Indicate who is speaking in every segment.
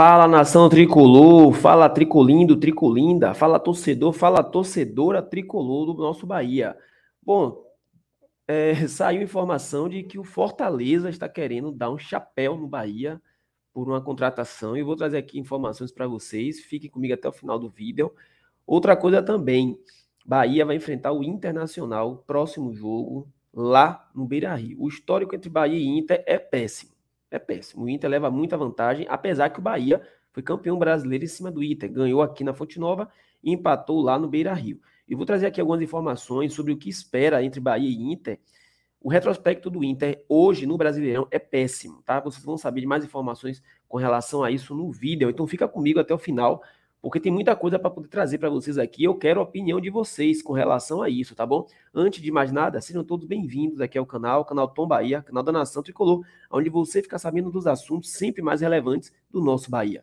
Speaker 1: Fala nação tricolor, fala tricolindo, tricolinda, fala torcedor, fala torcedora tricolor do nosso Bahia. Bom, é, saiu informação de que o Fortaleza está querendo dar um chapéu no Bahia por uma contratação e vou trazer aqui informações para vocês. Fiquem comigo até o final do vídeo. Outra coisa também, Bahia vai enfrentar o Internacional próximo jogo lá no Beira-Rio. O histórico entre Bahia e Inter é péssimo é péssimo. O Inter leva muita vantagem, apesar que o Bahia foi campeão brasileiro em cima do Inter, ganhou aqui na Fonte Nova e empatou lá no Beira Rio. E vou trazer aqui algumas informações sobre o que espera entre Bahia e Inter. O retrospecto do Inter hoje no Brasileirão é péssimo, tá? Vocês vão saber de mais informações com relação a isso no vídeo. Então fica comigo até o final porque tem muita coisa para poder trazer para vocês aqui. Eu quero a opinião de vocês com relação a isso, tá bom? Antes de mais nada, sejam todos bem-vindos aqui ao canal, canal Tom Bahia, canal da Nação Tricolor, onde você fica sabendo dos assuntos sempre mais relevantes do nosso Bahia.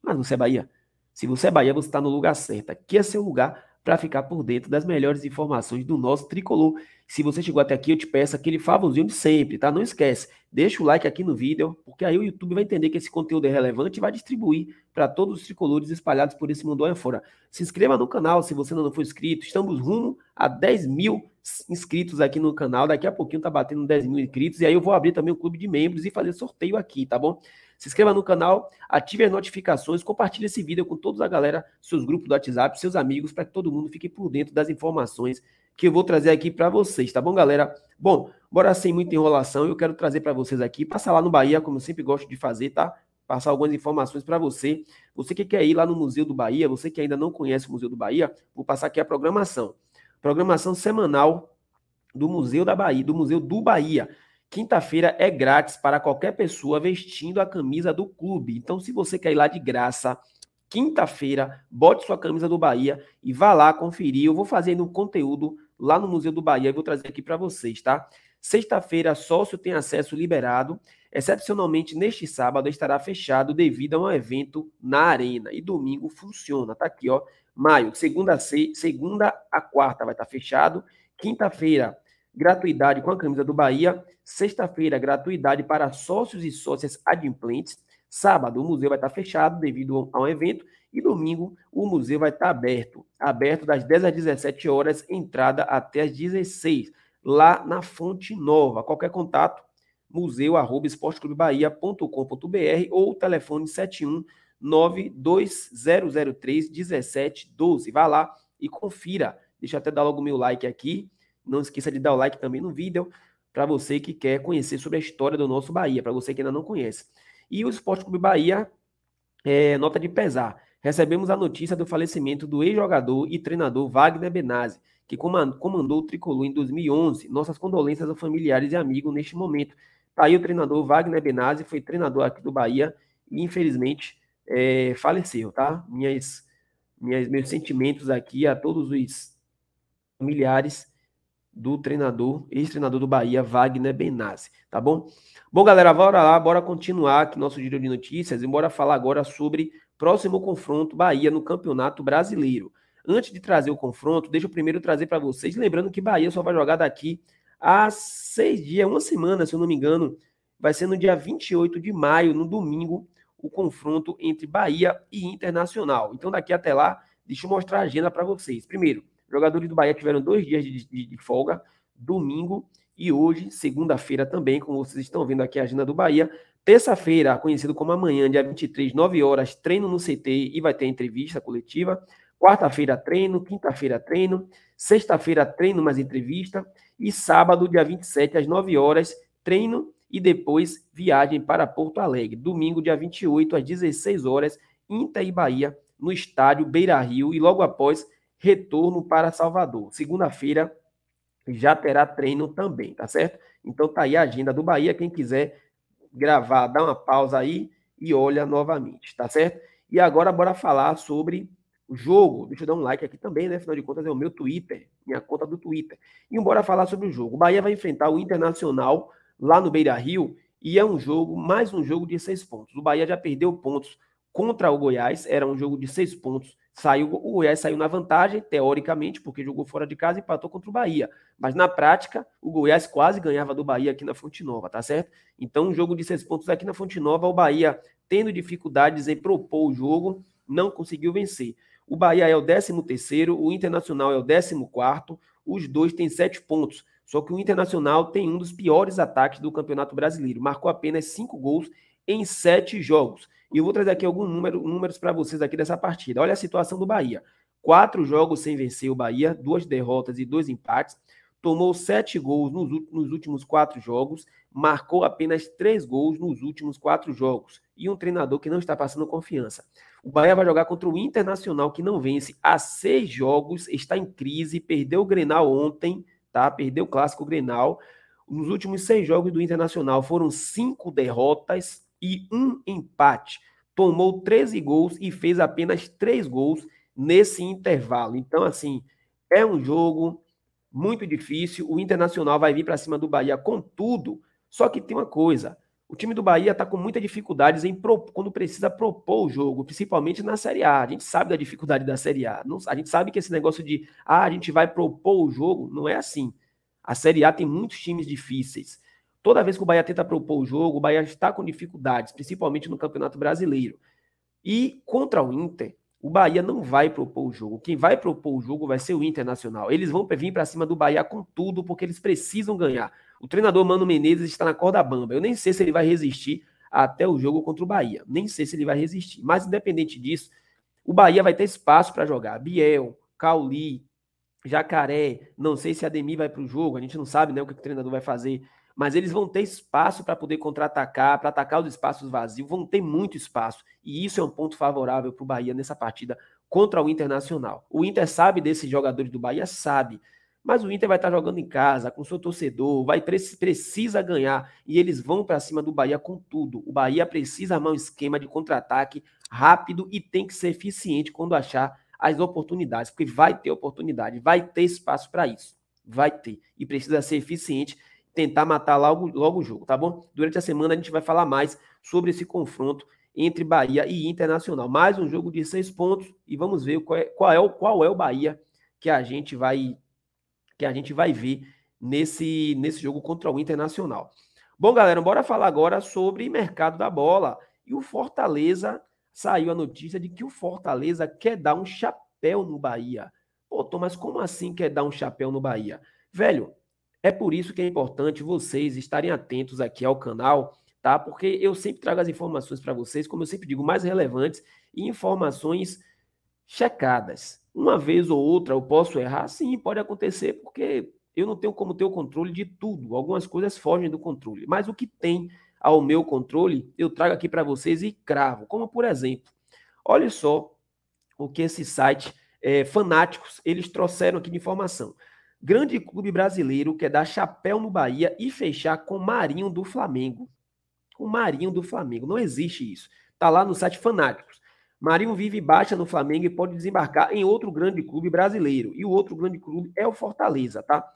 Speaker 1: Mas você é Bahia? Se você é Bahia, você está no lugar certo. Aqui é seu lugar para ficar por dentro das melhores informações do nosso tricolor. Se você chegou até aqui, eu te peço aquele favorzinho de sempre, tá? Não esquece, Deixa o like aqui no vídeo, porque aí o YouTube vai entender que esse conteúdo é relevante e vai distribuir para todos os tricolores espalhados por esse mundo afora. Se inscreva no canal se você ainda não for inscrito. Estamos rumo a 10 mil inscritos aqui no canal. Daqui a pouquinho tá batendo 10 mil inscritos. E aí eu vou abrir também o clube de membros e fazer sorteio aqui, tá bom? Se inscreva no canal, ative as notificações, compartilhe esse vídeo com toda a galera, seus grupos do WhatsApp, seus amigos, para que todo mundo fique por dentro das informações que eu vou trazer aqui para vocês, tá bom, galera? Bom, bora sem muita enrolação, eu quero trazer para vocês aqui, passar lá no Bahia, como eu sempre gosto de fazer, tá? Passar algumas informações para você. Você que quer ir lá no Museu do Bahia, você que ainda não conhece o Museu do Bahia, vou passar aqui a programação. Programação semanal do Museu da Bahia, do Museu do Bahia. Quinta-feira é grátis para qualquer pessoa vestindo a camisa do clube. Então, se você quer ir lá de graça, quinta-feira, bote sua camisa do Bahia e vá lá conferir. Eu vou fazendo no conteúdo lá no Museu do Bahia. Eu vou trazer aqui para vocês, tá? Sexta-feira, sócio tem acesso liberado. Excepcionalmente, neste sábado estará fechado devido a um evento na Arena. E domingo funciona, tá aqui, ó. Maio, segunda a, segunda a quarta vai estar fechado. Quinta-feira, gratuidade com a camisa do Bahia. Sexta-feira, gratuidade para sócios e sócias adimplentes. Sábado, o museu vai estar fechado devido a um evento. E domingo o museu vai estar aberto, aberto das 10 às 17 horas, entrada até às 16, lá na Fonte Nova. Qualquer contato, museu@esporteclubebahia.com.br ou telefone 71 92003 1712. Vá lá e confira. Deixa eu até dar logo meu like aqui. Não esqueça de dar o like também no vídeo para você que quer conhecer sobre a história do nosso Bahia, para você que ainda não conhece. E o Esporte Clube Bahia, é, nota de pesar, recebemos a notícia do falecimento do ex-jogador e treinador Wagner Benazzi, que comandou o Tricolor em 2011. Nossas condolências aos familiares e amigos neste momento. Tá aí o treinador Wagner Benazzi, foi treinador aqui do Bahia e infelizmente é, faleceu, tá? Minhas, minhas, meus sentimentos aqui a todos os familiares do treinador, ex-treinador do Bahia, Wagner Benazzi, tá bom? Bom, galera, bora lá, bora continuar aqui nosso giro de notícias e bora falar agora sobre Próximo confronto, Bahia no Campeonato Brasileiro. Antes de trazer o confronto, deixa eu primeiro trazer para vocês, lembrando que Bahia só vai jogar daqui a seis dias, uma semana, se eu não me engano. Vai ser no dia 28 de maio, no domingo, o confronto entre Bahia e Internacional. Então, daqui até lá, deixa eu mostrar a agenda para vocês. Primeiro, jogadores do Bahia tiveram dois dias de, de, de folga, domingo e hoje, segunda-feira também, como vocês estão vendo aqui a agenda do Bahia, terça-feira, conhecido como amanhã, dia 23, 9 horas, treino no CT e vai ter entrevista coletiva. Quarta-feira, treino. Quinta-feira, treino. Sexta-feira, treino mais entrevista. E sábado, dia 27, às 9 horas, treino e depois viagem para Porto Alegre. Domingo, dia 28, às 16 horas, Inter e Bahia, no estádio Beira Rio e logo após, retorno para Salvador. Segunda-feira, já terá treino também, tá certo? Então tá aí a agenda do Bahia, quem quiser gravar, dá uma pausa aí e olha novamente, tá certo? E agora bora falar sobre o jogo. Deixa eu dar um like aqui também, né? Afinal de contas é o meu Twitter, minha conta do Twitter. E bora falar sobre o jogo. O Bahia vai enfrentar o Internacional lá no Beira-Rio e é um jogo, mais um jogo de seis pontos. O Bahia já perdeu pontos contra o Goiás, era um jogo de seis pontos Saiu, o Goiás saiu na vantagem, teoricamente, porque jogou fora de casa e empatou contra o Bahia. Mas na prática, o Goiás quase ganhava do Bahia aqui na Fonte Nova, tá certo? Então, um jogo de seis pontos aqui na Fonte Nova, o Bahia tendo dificuldades em propor o jogo, não conseguiu vencer. O Bahia é o 13 terceiro, o Internacional é o 14 quarto, os dois têm sete pontos. Só que o Internacional tem um dos piores ataques do Campeonato Brasileiro. Marcou apenas cinco gols em sete jogos. E eu vou trazer aqui alguns número, números para vocês aqui dessa partida. Olha a situação do Bahia. Quatro jogos sem vencer o Bahia, duas derrotas e dois empates. Tomou sete gols nos, nos últimos quatro jogos, marcou apenas três gols nos últimos quatro jogos. E um treinador que não está passando confiança. O Bahia vai jogar contra o Internacional, que não vence há seis jogos, está em crise, perdeu o Grenal ontem, tá? Perdeu o clássico Grenal. Nos últimos seis jogos do Internacional foram cinco derrotas, e um empate. Tomou 13 gols e fez apenas 3 gols nesse intervalo. Então, assim, é um jogo muito difícil. O Internacional vai vir para cima do Bahia com tudo. Só que tem uma coisa: o time do Bahia está com muitas dificuldades em quando precisa propor o jogo, principalmente na Série A. A gente sabe da dificuldade da Série A. Não, a gente sabe que esse negócio de ah, a gente vai propor o jogo não é assim. A Série A tem muitos times difíceis. Toda vez que o Bahia tenta propor o jogo, o Bahia está com dificuldades, principalmente no Campeonato Brasileiro. E contra o Inter, o Bahia não vai propor o jogo. Quem vai propor o jogo vai ser o Internacional. Eles vão vir para cima do Bahia com tudo, porque eles precisam ganhar. O treinador Mano Menezes está na corda bamba. Eu nem sei se ele vai resistir até o jogo contra o Bahia. Nem sei se ele vai resistir. Mas, independente disso, o Bahia vai ter espaço para jogar. Biel, Cauli, Jacaré, não sei se a Demi vai para o jogo, a gente não sabe né, o que o treinador vai fazer, mas eles vão ter espaço para poder contra-atacar, para atacar os espaços vazios, vão ter muito espaço. E isso é um ponto favorável para o Bahia nessa partida contra o Internacional. O Inter sabe desses jogadores do Bahia, sabe. Mas o Inter vai estar tá jogando em casa, com seu torcedor, vai precisa ganhar. E eles vão para cima do Bahia com tudo. O Bahia precisa armar um esquema de contra-ataque rápido e tem que ser eficiente quando achar as oportunidades, porque vai ter oportunidade, vai ter espaço para isso. Vai ter. E precisa ser eficiente, tentar matar logo, logo o jogo, tá bom? Durante a semana a gente vai falar mais sobre esse confronto entre Bahia e Internacional. Mais um jogo de seis pontos e vamos ver qual é, qual é, o, qual é o Bahia que a gente vai que a gente vai ver nesse, nesse jogo contra o Internacional. Bom, galera, bora falar agora sobre mercado da bola e o Fortaleza saiu a notícia de que o Fortaleza quer dar um chapéu no Bahia. Pô, Thomas, como assim quer dar um chapéu no Bahia? Velho, é por isso que é importante vocês estarem atentos aqui ao canal, tá? Porque eu sempre trago as informações para vocês, como eu sempre digo, mais relevantes e informações checadas. Uma vez ou outra eu posso errar, sim, pode acontecer, porque eu não tenho como ter o controle de tudo. Algumas coisas fogem do controle. Mas o que tem ao meu controle, eu trago aqui para vocês e cravo. Como, por exemplo, olha só o que esse site é, Fanáticos, eles trouxeram aqui de informação. Grande clube brasileiro quer dar chapéu no Bahia e fechar com Marinho do Flamengo. O Marinho do Flamengo, não existe isso. Tá lá no site Fanáticos. Marinho vive baixa no Flamengo e pode desembarcar em outro grande clube brasileiro. E o outro grande clube é o Fortaleza, tá?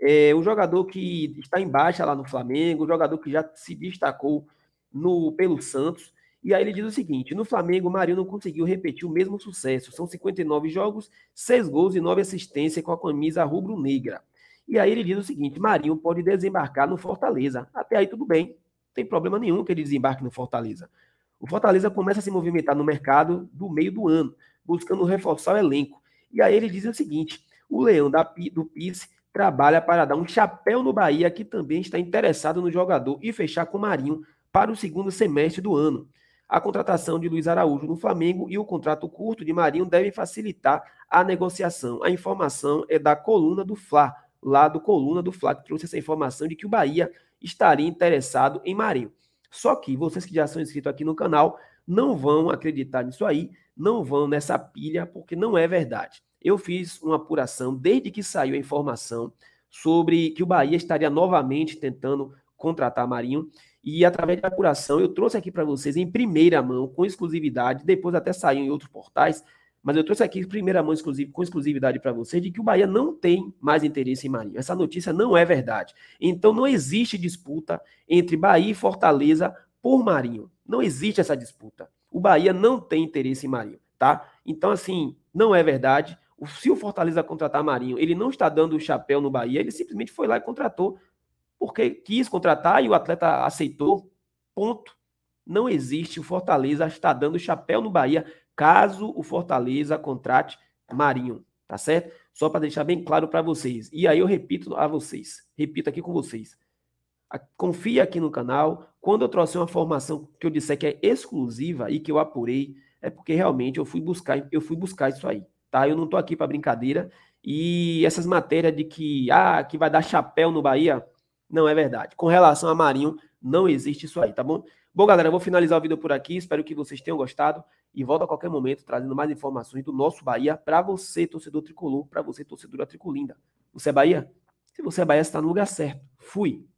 Speaker 1: É, o jogador que está em baixa lá no Flamengo, o jogador que já se destacou no pelo Santos. E aí ele diz o seguinte: no Flamengo, o Marinho não conseguiu repetir o mesmo sucesso. São 59 jogos, 6 gols e 9 assistências com a camisa rubro-negra. E aí ele diz o seguinte: Marinho pode desembarcar no Fortaleza. Até aí tudo bem, não tem problema nenhum que ele desembarque no Fortaleza. O Fortaleza começa a se movimentar no mercado do meio do ano, buscando reforçar o elenco. E aí ele diz o seguinte: o Leão da, do Pisse trabalha para dar um chapéu no Bahia, que também está interessado no jogador, e fechar com o Marinho para o segundo semestre do ano. A contratação de Luiz Araújo no Flamengo e o contrato curto de Marinho devem facilitar a negociação. A informação é da coluna do Fla, lá do coluna do Fla, que trouxe essa informação de que o Bahia estaria interessado em Marinho. Só que vocês que já são inscritos aqui no canal não vão acreditar nisso aí, não vão nessa pilha, porque não é verdade eu fiz uma apuração desde que saiu a informação sobre que o Bahia estaria novamente tentando contratar Marinho. E através da apuração, eu trouxe aqui para vocês em primeira mão, com exclusividade, depois até saiu em outros portais, mas eu trouxe aqui em primeira mão, exclusivo, com exclusividade para vocês, de que o Bahia não tem mais interesse em Marinho. Essa notícia não é verdade. Então não existe disputa entre Bahia e Fortaleza por Marinho. Não existe essa disputa. O Bahia não tem interesse em Marinho, tá? Então, assim, não é verdade se o Fortaleza contratar Marinho, ele não está dando o chapéu no Bahia, ele simplesmente foi lá e contratou, porque quis contratar e o atleta aceitou. Ponto. Não existe o Fortaleza está dando o chapéu no Bahia, caso o Fortaleza contrate Marinho, tá certo? Só para deixar bem claro para vocês. E aí eu repito a vocês, repito aqui com vocês. Confia aqui no canal. Quando eu trouxe uma formação que eu disser que é exclusiva e que eu apurei, é porque realmente eu fui buscar, eu fui buscar isso aí tá? Eu não estou aqui para brincadeira. E essas matérias de que, ah, que vai dar chapéu no Bahia, não é verdade. Com relação a Marinho, não existe isso aí, tá bom? Bom, galera, eu vou finalizar o vídeo por aqui. Espero que vocês tenham gostado e volto a qualquer momento trazendo mais informações do nosso Bahia para você, torcedor tricolor, para você, torcedora tricolinda. Você é Bahia? Se você é Bahia, você está no lugar certo. Fui!